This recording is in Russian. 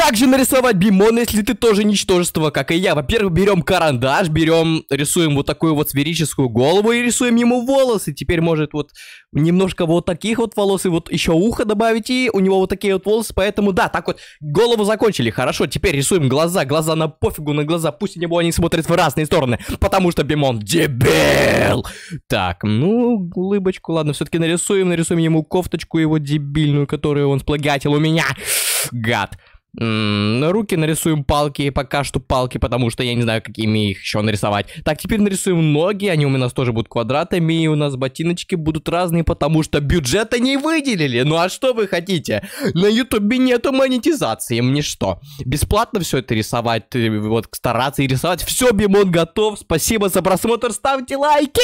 как же нарисовать бимон, если ты тоже ничтожество, как и я? Во-первых, берем карандаш, берем, рисуем вот такую вот сферическую голову и рисуем ему волосы. Теперь может вот немножко вот таких вот волос и вот еще ухо добавить, и у него вот такие вот волосы, поэтому да, так вот голову закончили. Хорошо, теперь рисуем глаза, глаза на пофигу на глаза, пусть у него они смотрят в разные стороны, потому что бимон дебил. Так, ну, улыбочку, ладно, все-таки нарисуем, нарисуем ему кофточку его дебильную, которую он сплагиатил у меня. Гад на руки нарисуем палки, пока что палки, потому что я не знаю, какими их еще нарисовать. Так, теперь нарисуем ноги, они у нас тоже будут квадратами, и у нас ботиночки будут разные, потому что бюджета не выделили. Ну а что вы хотите? На ютубе нету монетизации, мне что? Бесплатно все это рисовать, э, вот стараться и рисовать. Все, Бимон готов, спасибо за просмотр, ставьте лайки!